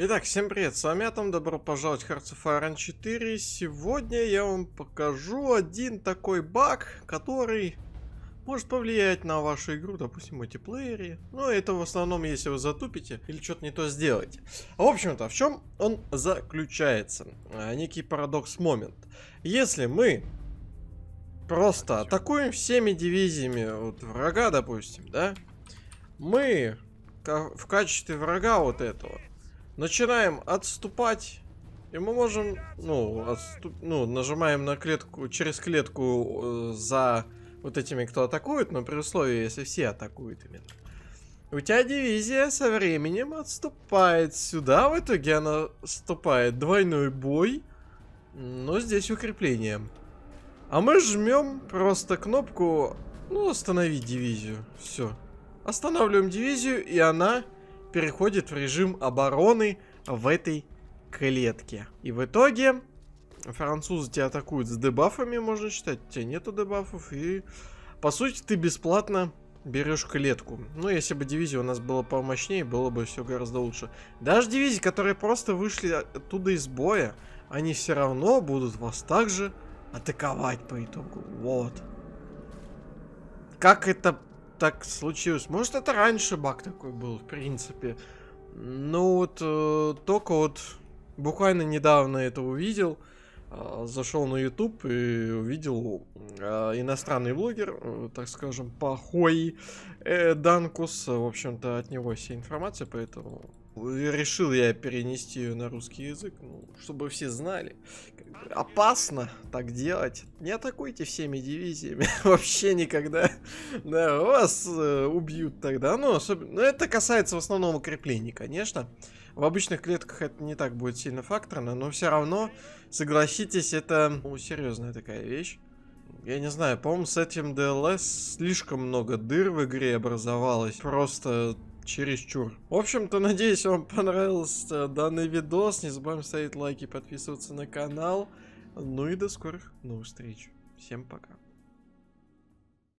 Итак, всем привет, с вами Атом, добро пожаловать в Hearts of Iron 4. Сегодня я вам покажу один такой баг, который может повлиять на вашу игру, допустим, в мультиплеере. Но ну, это в основном, если вы затупите или что-то не то сделаете. В общем-то, в чем он заключается? А, некий парадокс-момент. Если мы просто атакуем всеми дивизиями вот, врага, допустим, да, мы в качестве врага вот этого начинаем отступать. И мы можем, ну, отступ, ну, нажимаем на клетку, через клетку э, за вот этими, кто атакует, но при условии, если все атакуют именно. У тебя дивизия со временем отступает сюда, в итоге она вступает двойной бой, но здесь укреплением. А мы жмем просто кнопку, ну, остановить дивизию, все. Останавливаем дивизию, и она переходит в режим обороны в этой клетке. И в итоге французы тебя атакуют с дебафами, можно считать. У тебя нету дебафов и... По сути, ты бесплатно берешь клетку. Ну, если бы дивизия у нас была помощнее, было бы все гораздо лучше. Даже дивизии, которые просто вышли оттуда из боя, они все равно будут вас также атаковать по итогу. Вот. Как это так случилось. Может, это раньше баг такой был, в принципе. Ну вот, э, только вот буквально недавно это увидел. Э, зашел на YouTube и увидел э, иностранный блогер, э, так скажем, похой э, Данкус. В общем-то, от него вся информация, поэтому Решил я перенести ее на русский язык, ну, чтобы все знали. Опасно так делать. Не атакуйте всеми дивизиями. Вообще никогда. Да, вас э, убьют тогда. Ну, особенно. Но ну, это касается в основном укреплений, конечно. В обычных клетках это не так будет сильно факторно, но все равно, согласитесь, это ну, серьезная такая вещь. Я не знаю, по-моему, с этим DLS слишком много дыр в игре образовалось. Просто чересчур. В общем-то, надеюсь, вам понравился данный видос. Не забываем ставить лайки, подписываться на канал. Ну и до скорых новых встреч. Всем пока.